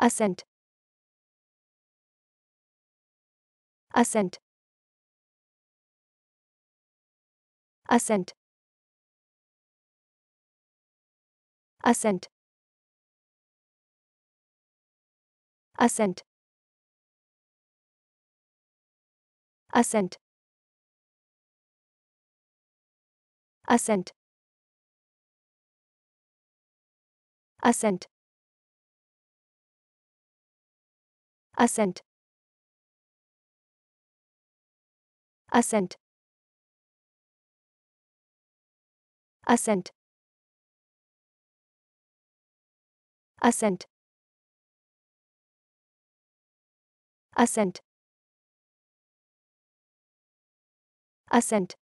Ascent. Ascent. Ascent. Ascent. Ascent. Ascent. Ascent. Ascent. Assent. Assent. Assent. Assent. Assent. Assent.